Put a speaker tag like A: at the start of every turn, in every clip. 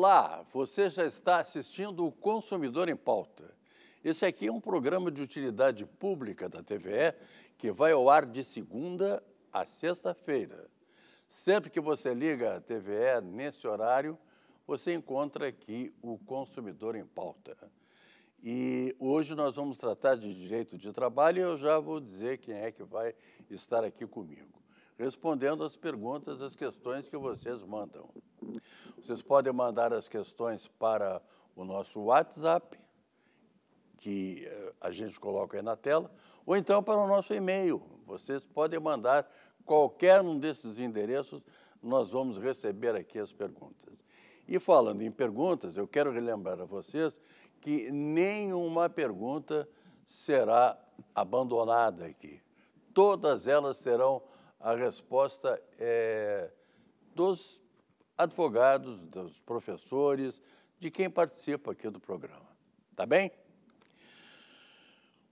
A: Olá, você já está assistindo o Consumidor em Pauta. Esse aqui é um programa de utilidade pública da TVE que vai ao ar de segunda a sexta-feira. Sempre que você liga a TVE nesse horário, você encontra aqui o Consumidor em Pauta. E hoje nós vamos tratar de direito de trabalho e eu já vou dizer quem é que vai estar aqui comigo respondendo as perguntas, as questões que vocês mandam. Vocês podem mandar as questões para o nosso WhatsApp, que eh, a gente coloca aí na tela, ou então para o nosso e-mail. Vocês podem mandar qualquer um desses endereços, nós vamos receber aqui as perguntas. E falando em perguntas, eu quero relembrar a vocês que nenhuma pergunta será abandonada aqui. Todas elas serão a resposta é dos advogados, dos professores, de quem participa aqui do programa. Tá bem?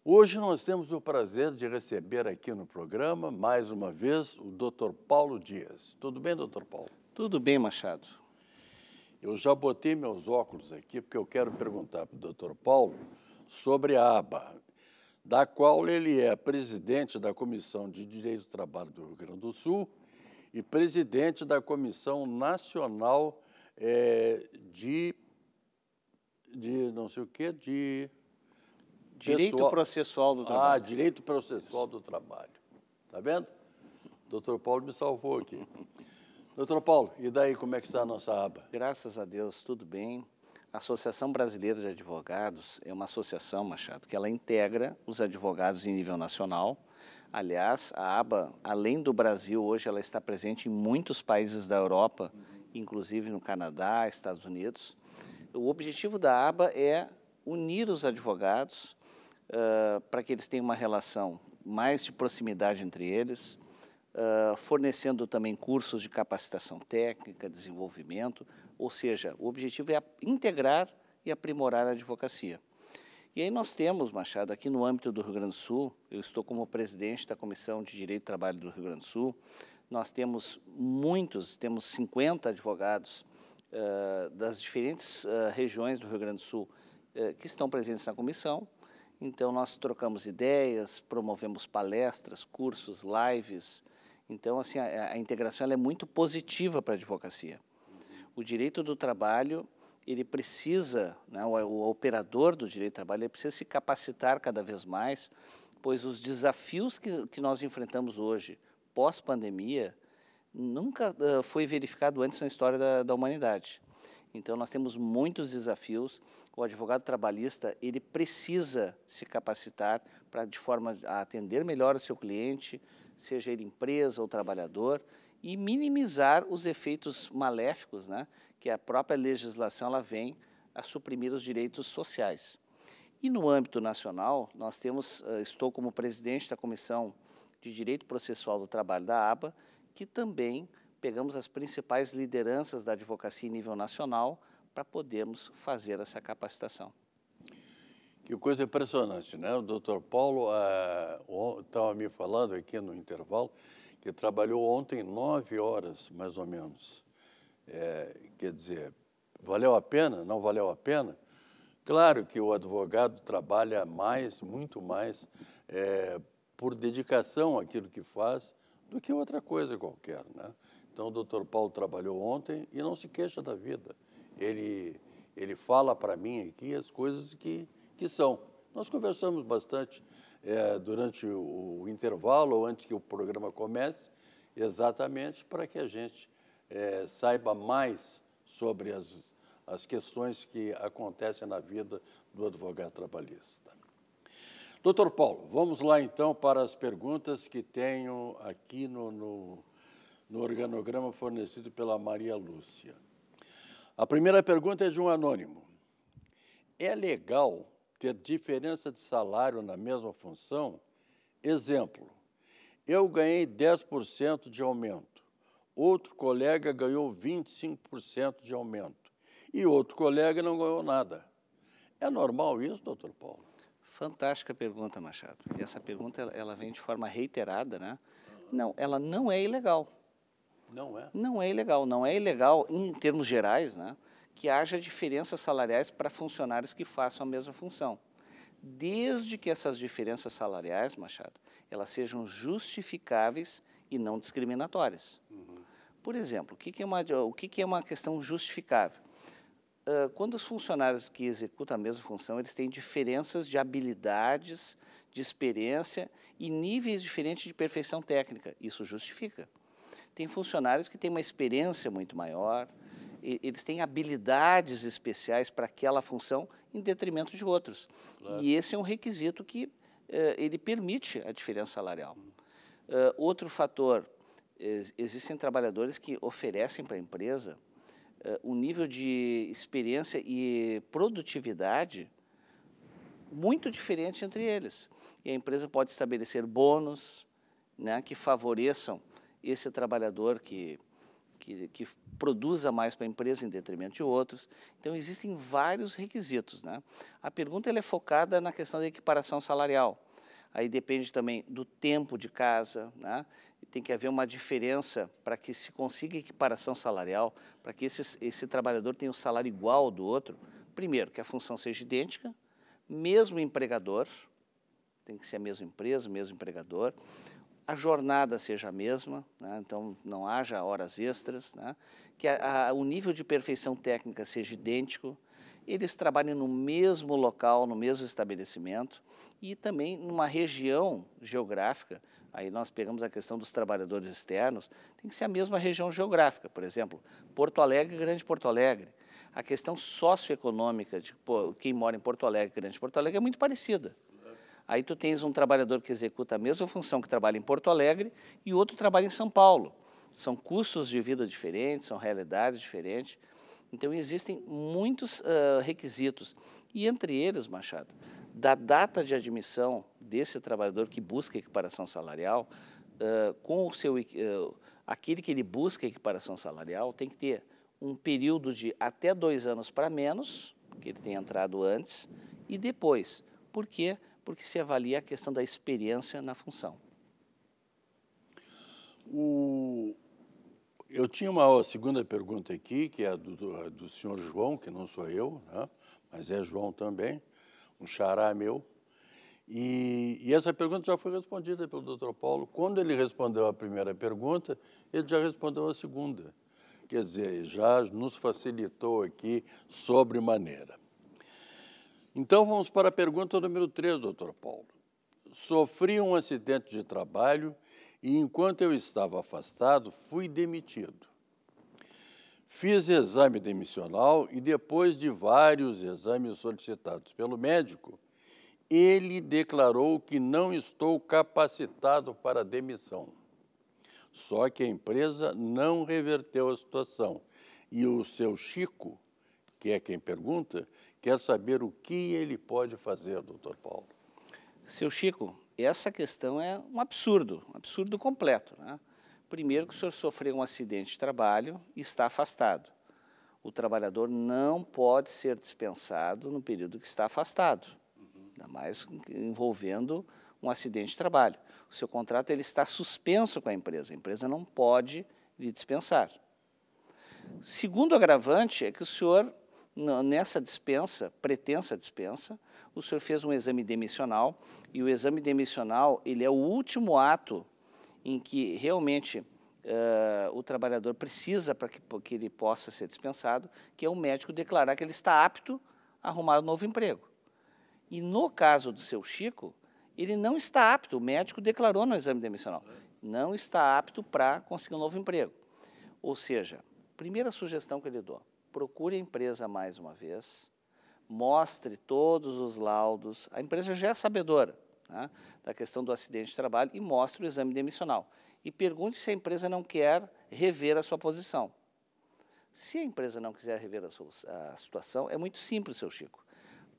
A: Hoje nós temos o prazer de receber aqui no programa, mais uma vez, o Dr. Paulo Dias. Tudo bem, doutor Paulo? Tudo bem, Machado. Eu já botei meus óculos aqui porque eu quero perguntar para o doutor Paulo sobre a aba da qual ele é presidente da Comissão de Direito do Trabalho do Rio Grande do Sul e presidente da Comissão Nacional é, de, de não sei o quê, de...
B: Direito pessoal... processual do ah, trabalho. Ah, direito
A: processual do trabalho. Está vendo? O doutor Paulo me salvou aqui. doutor Paulo, e
B: daí como é que está a nossa aba? Graças a Deus, tudo bem. A Associação Brasileira de Advogados é uma associação, Machado, que ela integra os advogados em nível nacional. Aliás, a aba, além do Brasil, hoje ela está presente em muitos países da Europa, inclusive no Canadá, Estados Unidos. O objetivo da aba é unir os advogados uh, para que eles tenham uma relação mais de proximidade entre eles, fornecendo também cursos de capacitação técnica, desenvolvimento, ou seja, o objetivo é integrar e aprimorar a advocacia. E aí nós temos, Machado, aqui no âmbito do Rio Grande do Sul, eu estou como presidente da Comissão de Direito e Trabalho do Rio Grande do Sul, nós temos muitos, temos 50 advogados uh, das diferentes uh, regiões do Rio Grande do Sul uh, que estão presentes na comissão. Então, nós trocamos ideias, promovemos palestras, cursos, lives, então, assim, a, a integração é muito positiva para a advocacia. O direito do trabalho, ele precisa, né, o, o, operador do direito do trabalho, ele precisa se capacitar cada vez mais, pois os desafios que, que nós enfrentamos hoje, pós-pandemia, nunca uh, foi verificado antes na história da, da humanidade. Então, nós temos muitos desafios. O advogado trabalhista, ele precisa se capacitar para, de forma a atender melhor o seu cliente, seja ele empresa ou trabalhador, e minimizar os efeitos maléficos, né, que a própria legislação ela vem a suprimir os direitos sociais. E no âmbito nacional, nós temos, eh, estou como presidente da Comissão de Direito Processual do Trabalho da ABA, que também pegamos as principais lideranças da advocacia em nível nacional para podermos fazer essa capacitação.
A: Que coisa impressionante, né? O doutor Paulo estava ah, me falando aqui no intervalo que trabalhou ontem nove horas, mais ou menos. É, quer dizer, valeu a pena? Não valeu a pena? Claro que o advogado trabalha mais, muito mais, é, por dedicação àquilo que faz do que outra coisa qualquer, né? Então, o doutor Paulo trabalhou ontem e não se queixa da vida. Ele, ele fala para mim aqui as coisas que que são. Nós conversamos bastante é, durante o, o, intervalo ou antes que o programa comece, exatamente para que a gente é, saiba mais sobre as, as questões que acontecem na vida do advogado trabalhista. Doutor Paulo, vamos lá então para as perguntas que tenho aqui no, no, no, organograma fornecido pela Maria Lúcia. A primeira pergunta é de um anônimo. É legal ter diferença de salário na mesma função. Exemplo, eu ganhei 10% de aumento, outro colega ganhou 25% de aumento e outro colega não ganhou nada. É normal
B: isso, doutor Paulo? Fantástica pergunta, Machado. E essa pergunta ela vem de forma reiterada, né? Não, ela não é ilegal. Não é? Não é ilegal. Não é ilegal em termos gerais, né? que haja diferenças salariais para funcionários que façam a mesma função. Desde que essas diferenças salariais, Machado, elas sejam justificáveis e não discriminatórias. Uhum. Por exemplo, o que, é, uma, o que, é uma questão justificável? Uh, quando os funcionários que executam a mesma função, eles têm diferenças de habilidades, de experiência e níveis diferentes de perfeição técnica. Isso justifica. Tem funcionários que têm uma experiência muito maior, eles têm habilidades especiais para aquela função em detrimento de outros. Claro. E esse é um requisito que uh, ele permite a diferença salarial. Uh, outro fator, ex existem trabalhadores que oferecem para a empresa uh, um nível de experiência e produtividade muito diferente entre eles. E a empresa pode estabelecer bônus né, que favoreçam esse trabalhador que, que, que produza mais para a empresa em detrimento de outros. Então, existem vários requisitos. Né? A pergunta é focada na questão da equiparação salarial. Aí depende também do tempo de casa, né? tem que haver uma diferença para que se consiga equiparação salarial, para que esse, esse trabalhador tenha um salário igual ao do outro. Primeiro, que a função seja idêntica, mesmo empregador, tem que ser a mesma empresa, mesmo empregador a jornada seja a mesma, né? então não haja horas extras, né? que a, a, o nível de perfeição técnica seja idêntico, eles trabalhem no mesmo local, no mesmo estabelecimento e também numa região geográfica. Aí nós pegamos a questão dos trabalhadores externos, tem que ser a mesma região geográfica, por exemplo, Porto Alegre, Grande Porto Alegre. A questão socioeconômica de pô, quem mora em Porto Alegre, Grande Porto Alegre é muito parecida. Aí tu tens um trabalhador que executa a mesma função que trabalha em Porto Alegre e outro trabalha em São Paulo. São custos de vida diferentes, são realidades diferentes. Então existem muitos uh, requisitos e entre eles, Machado, da data de admissão desse trabalhador que busca equiparação salarial uh, com o seu uh, aquele que ele busca equiparação salarial tem que ter um período de até dois anos para menos que ele tenha entrado antes e depois, porque porque se avalia a questão da experiência na função.
A: O... Eu tinha uma segunda pergunta aqui, que é do, do, do senhor João, que não sou eu, né? mas é João também, um xará meu. E, e, essa pergunta já foi respondida pelo doutor Paulo. Quando ele respondeu a primeira pergunta, ele já respondeu a segunda. Quer dizer, já nos facilitou aqui sobre maneira. Então vamos para a pergunta número 3, doutor Paulo. Sofri um acidente de trabalho e enquanto eu estava afastado, fui demitido. Fiz exame demissional e depois de vários exames solicitados pelo médico, ele declarou que não estou capacitado para demissão. Só que a empresa não reverteu a situação e o seu Chico, que é quem pergunta, Quer saber o que ele
B: pode fazer, doutor Paulo. Seu Chico, essa questão é um absurdo, um absurdo completo. Né? Primeiro que o senhor sofreu um acidente de trabalho e está afastado. O trabalhador não pode ser dispensado no período que está afastado, ainda mais envolvendo um acidente de trabalho. O seu contrato ele está suspenso com a empresa, a empresa não pode lhe dispensar. Segundo agravante é que o senhor nessa dispensa, pretensa dispensa, o senhor fez um exame demissional e o exame demissional ele é o último ato em que realmente uh, o trabalhador precisa para que, que, ele possa ser dispensado, que é o médico declarar que ele está apto a arrumar um novo emprego. E no caso do seu Chico, ele não está apto, o médico declarou no exame demissional, não está apto para conseguir um novo emprego. Ou seja, primeira sugestão que eu lhe dou, procure a empresa mais uma vez, mostre todos os laudos. A empresa já é sabedora né, da questão do acidente de trabalho e mostre o exame demissional. E pergunte se a empresa não quer rever a sua posição. Se a empresa não quiser rever a, sua, a situação, é muito simples, seu Chico.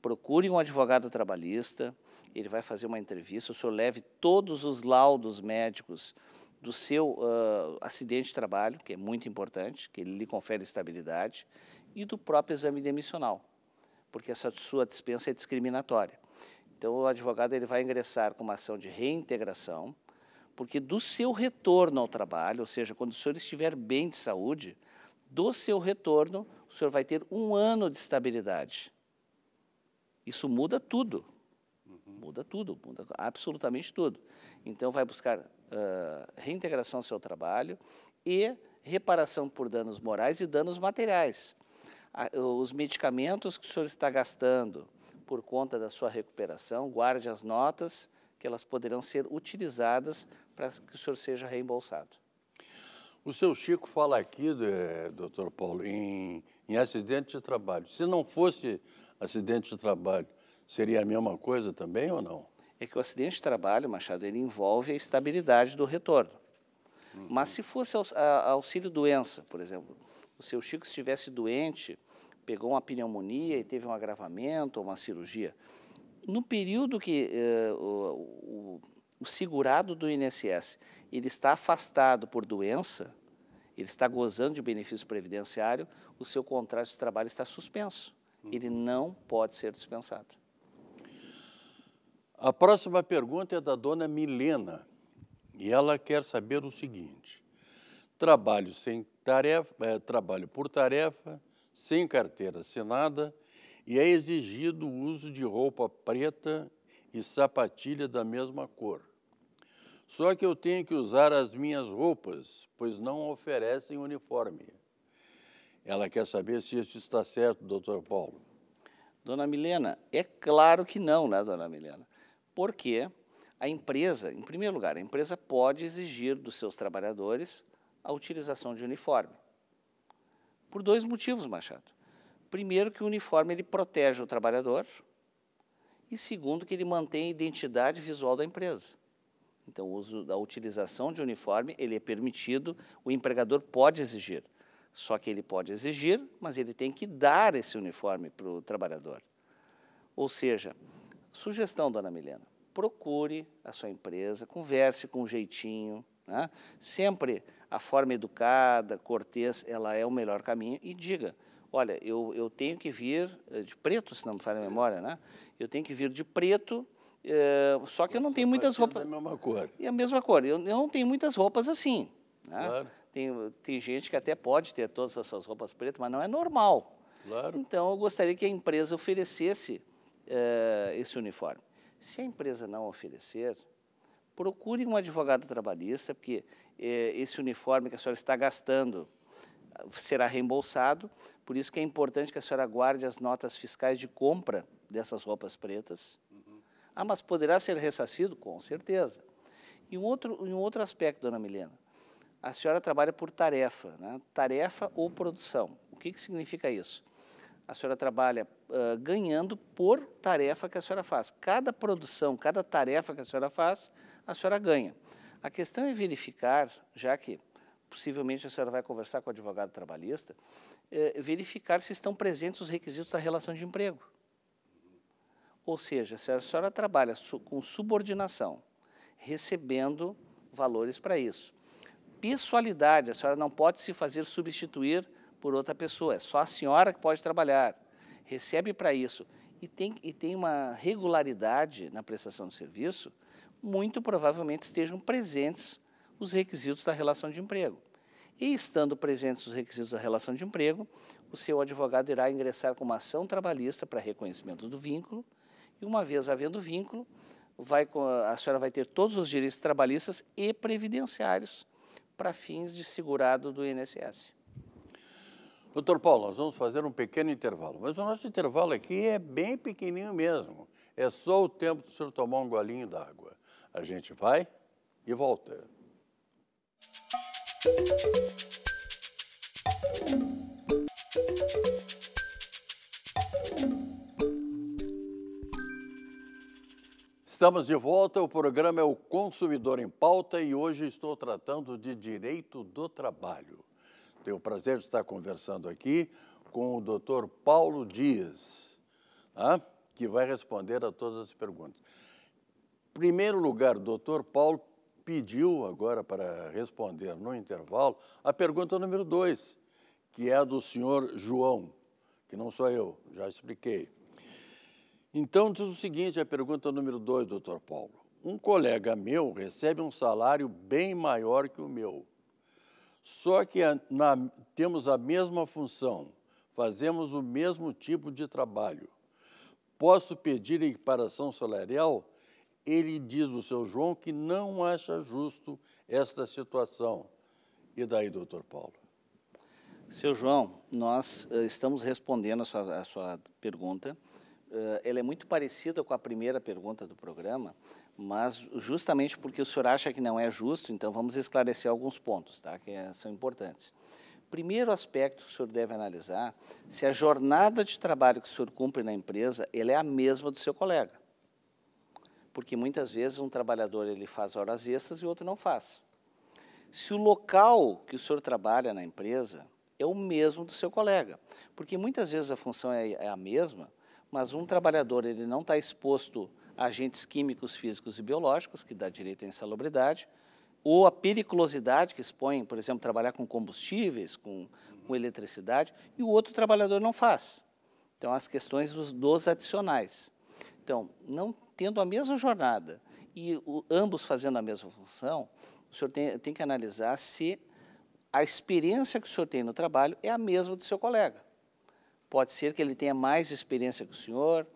B: Procure um advogado trabalhista, ele vai fazer uma entrevista, o senhor leve todos os laudos médicos do seu uh, acidente de trabalho, que é muito importante, que ele lhe confere estabilidade, e do próprio exame demissional, porque essa sua dispensa é discriminatória. Então, o advogado ele vai ingressar com uma ação de reintegração, porque do seu retorno ao trabalho, ou seja, quando o senhor estiver bem de saúde, do seu retorno, o senhor vai ter um ano de estabilidade. Isso muda tudo. Uhum. Muda tudo, muda absolutamente tudo. Então, vai buscar reintegração ao seu trabalho e reparação por danos morais e danos materiais. os medicamentos que o senhor está gastando por conta da sua recuperação, guarde as notas que elas poderão ser utilizadas para que o senhor seja reembolsado. O seu Chico fala aqui, doutor
A: Paulo, em, em acidente de trabalho. Se não fosse acidente de trabalho,
B: seria a mesma coisa também ou não? é que o acidente de trabalho, Machado, ele envolve a estabilidade do retorno. Uhum. Mas se fosse auxílio doença, por exemplo, o seu Chico estivesse doente, pegou uma pneumonia e teve um agravamento ou uma cirurgia, no período que uh, o, o, o segurado do INSS ele está afastado por doença, ele está gozando de benefício previdenciário, o seu contrato de trabalho está suspenso. Uhum. Ele não pode ser dispensado. A próxima pergunta é da dona Milena
A: e ela quer saber o seguinte: trabalho sem tarefa, é, trabalho por tarefa, sem carteira assinada e é exigido o uso de roupa preta e sapatilha da mesma cor. Só que eu tenho que usar as minhas roupas, pois não oferecem uniforme.
B: Ela quer saber se isso está certo, doutor Paulo. Dona Milena, é claro que não, né, dona Milena? Porque a empresa, em primeiro lugar, a empresa pode exigir dos seus trabalhadores a utilização de uniforme. Por dois motivos, Machado. Primeiro, que o uniforme ele protege o trabalhador, e segundo, que ele mantém a identidade visual da empresa. Então, o uso da utilização de uniforme, ele é permitido, o empregador pode exigir. Só que ele pode exigir, mas ele tem que dar esse uniforme para o trabalhador. Ou seja, Sugestão, dona Milena, procure a sua empresa, converse com um jeitinho, né? sempre a forma educada, cortês, ela é o melhor caminho e diga, olha, eu, eu tenho que vir eh, de preto, se não me falha a memória, né? Eu tenho que vir de preto, é, só que eu não tenho tá muitas roupas... É a mesma cor. É a mesma cor. Eu, eu não tenho muitas roupas assim. Né? Claro. Tem, tem gente que até pode ter todas as suas roupas pretas, mas não é normal. Claro. Então, eu gostaria que a empresa oferecesse eh, esse uniforme. Se a empresa não oferecer, procure um advogado trabalhista, porque eh, esse uniforme que a senhora está gastando ah, será reembolsado, por isso que é importante que a senhora guarde as notas fiscais de compra dessas roupas pretas. Uhum. Ah, mas poderá ser ressarcido? Com certeza. E um outro, um outro aspecto, dona Milena, a senhora trabalha por tarefa, né? tarefa ou produção. O que, que significa isso? a senhora trabalha uh, ganhando por tarefa que a senhora faz. Cada produção, cada tarefa que a senhora faz, a senhora ganha. A questão é verificar, já que possivelmente a senhora vai conversar com o advogado trabalhista, eh, verificar se estão presentes os requisitos da relação de emprego. Ou seja, se a senhora trabalha su com subordinação, recebendo valores para isso. Pessoalidade, a senhora não pode se fazer substituir por outra pessoa. É só a senhora que pode trabalhar. Recebe para isso. E tem, e tem uma regularidade na prestação do serviço, muito provavelmente estejam presentes os requisitos da relação de emprego. E estando presentes os requisitos da relação de emprego, o seu advogado irá ingressar com uma ação trabalhista para reconhecimento do vínculo, e uma vez havendo vínculo, vai, a senhora vai ter todos os direitos trabalhistas e previdenciários para fins de segurado do INSS.
A: Doutor Paulo, nós vamos fazer um pequeno intervalo, mas o nosso intervalo aqui é bem pequenininho mesmo. É só o tempo do senhor tomar um golinho d'água. A gente vai e volta. Estamos de volta, o programa é o Consumidor em Pauta e hoje estou tratando de direito do trabalho. Tenho o prazer de estar conversando aqui com o doutor Paulo Dias, tá? que vai responder a todas as perguntas. Em primeiro lugar, o doutor Paulo pediu agora para responder no intervalo a pergunta número 2, que é a do senhor João, que não sou eu, já expliquei. Então, diz o seguinte: a pergunta número 2, doutor Paulo. Um colega meu recebe um salário bem maior que o meu só que na, temos a mesma função, fazemos o mesmo tipo de trabalho. Posso pedir equiparação salarial? Ele diz o seu João que não acha justo
B: esta situação. E daí, doutor Paulo? Seu João, nós eh, estamos respondendo a sua, a sua pergunta. Uh, ela é muito parecida com a primeira pergunta do programa, mas justamente porque o senhor acha que não é justo, então vamos esclarecer alguns pontos tá, que é, são importantes. Primeiro aspecto que o senhor deve analisar, se a jornada de trabalho que o senhor cumpre na empresa, ele é a mesma do seu colega. Porque muitas vezes um trabalhador ele faz horas extras e o outro não faz. Se o local que o senhor trabalha na empresa é o mesmo do seu colega, porque muitas vezes a função é, é a mesma, mas um trabalhador ele não está exposto agentes químicos, físicos e biológicos, que dá direito à insalubridade, ou a periculosidade que expõe, por exemplo, trabalhar com combustíveis, com, com eletricidade, e o outro trabalhador não faz. Então, as questões dos, dos adicionais. Então, não tendo a mesma jornada e o, ambos fazendo a mesma função, o senhor tem, tem que analisar se a experiência que o senhor tem no trabalho é a mesma do seu colega. Pode ser que ele tenha mais experiência que o senhor,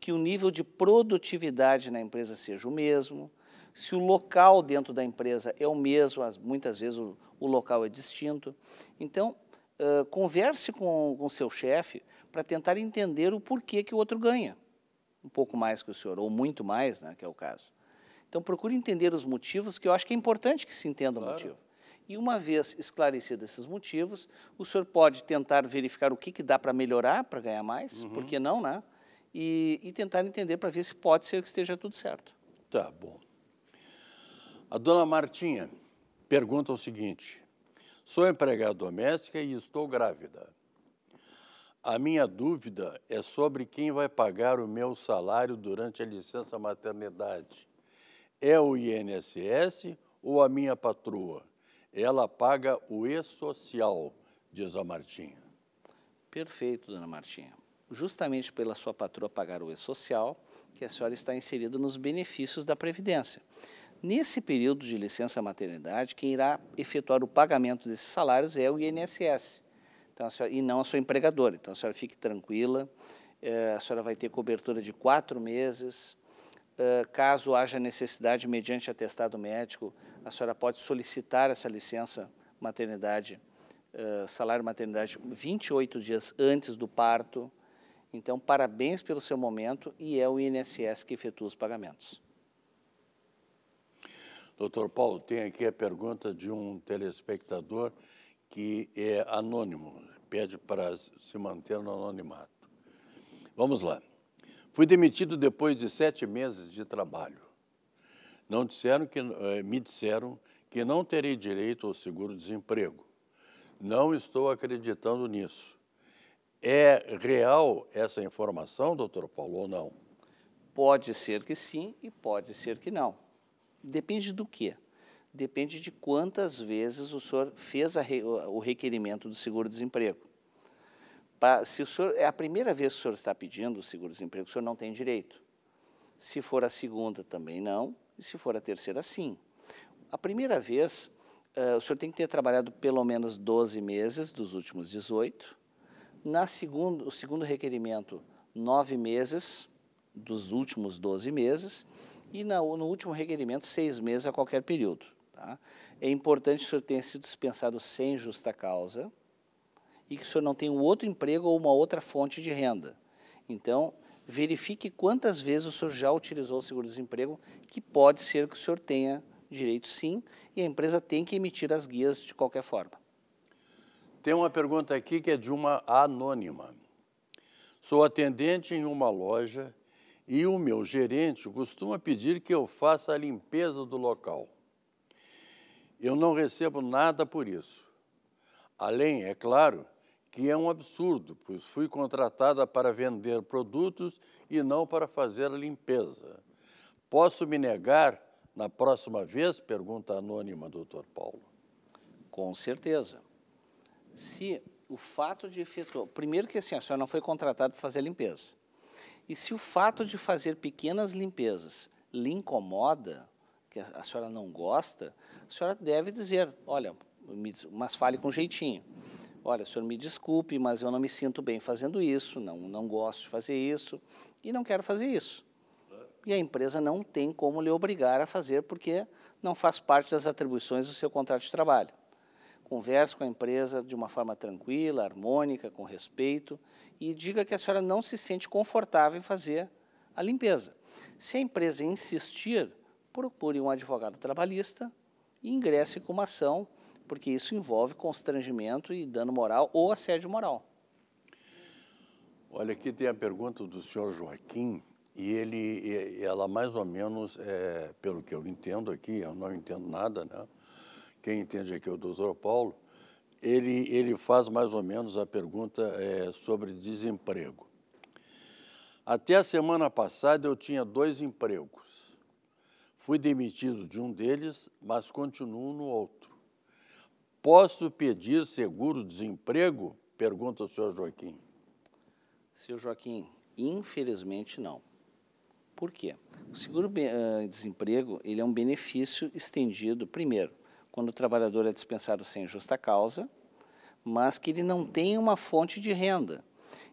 B: que o nível de produtividade na empresa seja o mesmo, se o local dentro da empresa é o mesmo, muitas vezes o, o local é distinto. Então, uh, converse com o seu chefe para tentar entender o porquê que o outro ganha, um pouco mais que o senhor, ou muito mais, né, que é o caso. Então, procure entender os motivos, que eu acho que é importante que se entenda claro. o motivo. E uma vez esclarecidos esses motivos, o senhor pode tentar verificar o que, que dá para melhorar, para ganhar mais, uhum. por que não, né? e, e tentar entender para ver se pode ser que esteja tudo certo.
A: Tá bom. A dona
B: Martinha
A: pergunta o seguinte: sou empregada doméstica e estou grávida. A minha dúvida é sobre quem vai pagar o meu salário durante a licença maternidade. É o INSS ou a minha patroa? Ela paga o e-social, diz a Martinha.
B: Perfeito, dona Martinha justamente pela sua patroa pagar o E-Social, que a senhora está inserida nos benefícios da Previdência. Nesse período de licença maternidade, quem irá efetuar o pagamento desses salários é o INSS, então, senhora, e não a sua empregadora. Então, a senhora fique tranquila, é, a senhora vai ter cobertura de quatro meses. É, caso haja necessidade, mediante atestado médico, a senhora pode solicitar essa licença maternidade, é, salário maternidade, 28 dias antes do parto, então, parabéns pelo seu momento e é o INSS que efetua os pagamentos.
A: Doutor Paulo, tem aqui a pergunta de um telespectador que é anônimo, pede para se manter no anonimato. Vamos lá. Fui demitido depois de sete meses de trabalho. Não disseram que, eh, me disseram que não terei direito ao seguro-desemprego. Não estou acreditando nisso. É real essa informação, doutor Paulo, ou não?
B: Pode ser que sim e pode ser que não. Depende do quê? Depende de quantas vezes o senhor fez re, o requerimento do seguro-desemprego. Se o senhor, é a primeira vez que o senhor está pedindo o seguro-desemprego, o senhor não tem direito. Se for a segunda, também não. E se for a terceira, sim. A primeira vez, uh, o senhor tem que ter trabalhado pelo menos 12 meses dos últimos 18 na segundo, o segundo requerimento, nove meses dos últimos 12 meses e na, no último requerimento, seis meses a qualquer período. Tá? É importante que o senhor tenha sido dispensado sem justa causa e que o senhor não tenha um outro emprego ou uma outra fonte de renda. Então, verifique quantas vezes o senhor já utilizou o seguro-desemprego, que pode ser que o senhor tenha direito sim, e a empresa tem que emitir as guias de qualquer forma.
A: Tem uma pergunta aqui que é de uma anônima. Sou atendente em uma loja e o meu gerente costuma pedir que eu faça a limpeza do local. Eu não recebo nada por isso. Além, é claro, que é um absurdo, pois fui contratada para vender produtos e não para fazer a limpeza. Posso me negar na próxima vez? Pergunta anônima,
B: doutor Paulo. Com certeza se o fato de efetuar. Primeiro, que assim, a senhora não foi contratada para fazer a limpeza. E se o fato de fazer pequenas limpezas lhe incomoda, que a senhora não gosta, a senhora deve dizer: olha, mas fale com jeitinho. Olha, senhor, me desculpe, mas eu não me sinto bem fazendo isso, não, não gosto de fazer isso e não quero fazer isso. E a empresa não tem como lhe obrigar a fazer porque não faz parte das atribuições do seu contrato de trabalho. Converse com a empresa de uma forma tranquila, harmônica, com respeito e diga que a senhora não se sente confortável em fazer a limpeza. Se a empresa insistir, procure um advogado trabalhista e ingresse com uma ação, porque isso envolve constrangimento e dano moral ou assédio moral.
A: Olha, aqui tem a pergunta do senhor Joaquim, e ele, ela mais ou menos, é, pelo que eu entendo aqui, eu não entendo nada, né? quem entende aqui é o doutor Paulo, ele, ele faz mais ou menos a pergunta é, sobre desemprego. Até a semana passada eu tinha dois empregos. Fui demitido de um deles, mas continuo no outro. Posso pedir seguro-desemprego? Pergunta
B: o senhor Joaquim. Seu Joaquim, infelizmente não. Por quê? O seguro-desemprego eh, ele é um benefício estendido, primeiro, quando o trabalhador é dispensado sem justa causa, mas que ele não tem uma fonte de renda.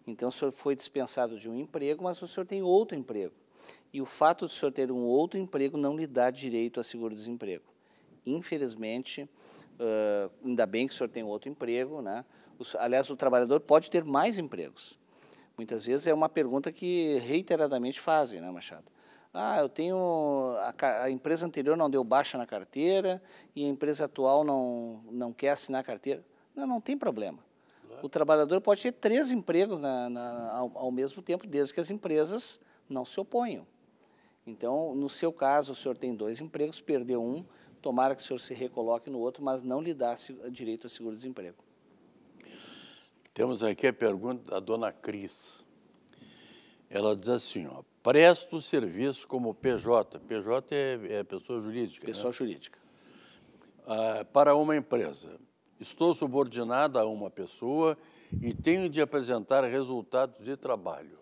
B: Então, o senhor foi dispensado de um emprego, mas o senhor tem outro emprego. E o fato de o senhor ter um outro emprego não lhe dá direito a seguro-desemprego. Infelizmente, uh, ainda bem que o senhor tem outro emprego, né? O, aliás, o trabalhador pode ter mais empregos. Muitas vezes é uma pergunta que reiteradamente fazem, né, Machado? Ah, eu tenho a, a, empresa anterior não deu baixa na carteira e a empresa atual não não quer assinar a carteira. Não, não tem problema. O trabalhador pode ter três empregos na, na, ao, ao mesmo tempo, desde que as empresas não se oponham. Então, no seu caso, o senhor tem dois empregos, perdeu um, tomara que o senhor se recoloque no outro, mas não lhe dá direito a seguro-desemprego.
A: Temos aqui a pergunta da dona Cris ela diz assim, ó, serviço como PJ, PJ é, é pessoa jurídica. Né? Pessoa né? jurídica. Ah, para uma empresa. Estou subordinada a uma pessoa e tenho de apresentar resultados de trabalho.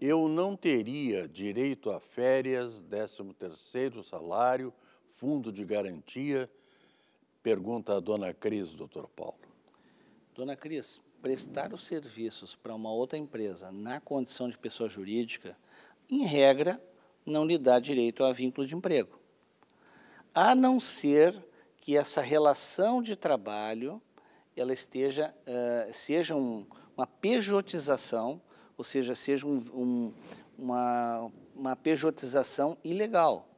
A: Eu não teria direito a férias, 13 terceiro salário, fundo de garantia?
B: Pergunta a dona Cris, doutor Paulo. Dona Cris, prestar os serviços para uma outra empresa na condição de pessoa jurídica, em regra, não lhe dá direito a vínculo de emprego. A não ser que essa relação de trabalho ela esteja, uh, seja um, uma pejotização, ou seja, seja um, um, uma, uma pejotização ilegal.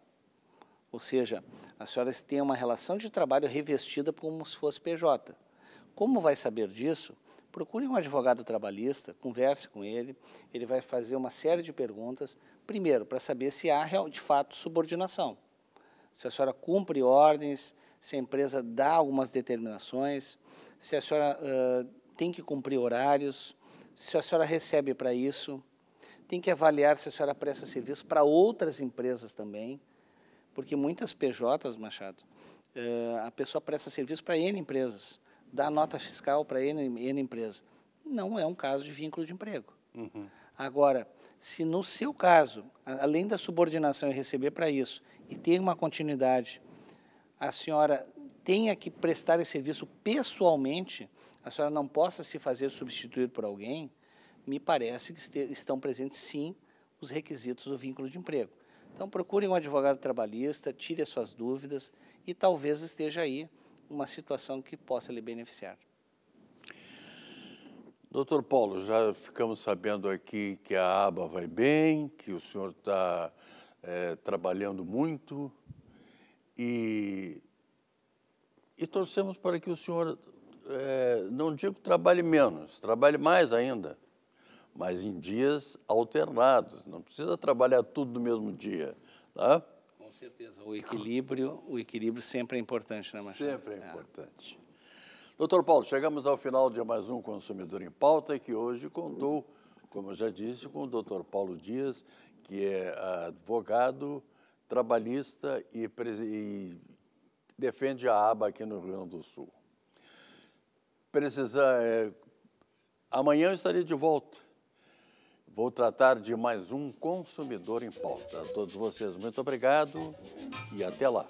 B: Ou seja, as senhoras têm uma relação de trabalho revestida como se fosse PJ. Como vai saber disso? Procure um advogado trabalhista, converse com ele, ele vai fazer uma série de perguntas, primeiro, para saber se há de fato subordinação. Se a senhora cumpre ordens, se a empresa dá algumas determinações, se a senhora uh, tem que cumprir horários, se a senhora recebe para isso, tem que avaliar se a senhora presta serviço para outras empresas também, porque muitas PJs, Machado, uh, a pessoa presta serviço para N empresas dar nota fiscal para N, N empresa. Não é um caso de vínculo de emprego. Uhum. Agora, se no seu caso, além da subordinação e receber para isso, e ter uma continuidade, a senhora tenha que prestar esse serviço pessoalmente, a senhora não possa se fazer substituir por alguém, me parece que estão presentes, sim, os requisitos do vínculo de emprego. Então, procure um advogado trabalhista, tire as suas dúvidas e talvez esteja aí uma situação que possa lhe beneficiar.
A: Doutor Paulo, já ficamos sabendo aqui que a aba vai bem, que o senhor está é, trabalhando muito e, e torcemos para que o senhor, é, não digo trabalhe menos, trabalhe mais ainda, mas em dias alternados, não precisa trabalhar tudo no mesmo dia, tá?
B: certeza. O equilíbrio,
A: o equilíbrio sempre é importante, né, Machado? Sempre é, é. importante. Doutor Paulo, chegamos ao final de mais um Consumidor em Pauta, que hoje contou, como eu já disse, com o doutor Paulo Dias, que é advogado, trabalhista e, e defende a aba aqui no Rio Grande do Sul. Precisa, é, amanhã eu estarei de volta Vou tratar de mais um Consumidor em Pauta. A todos vocês, muito obrigado e até lá.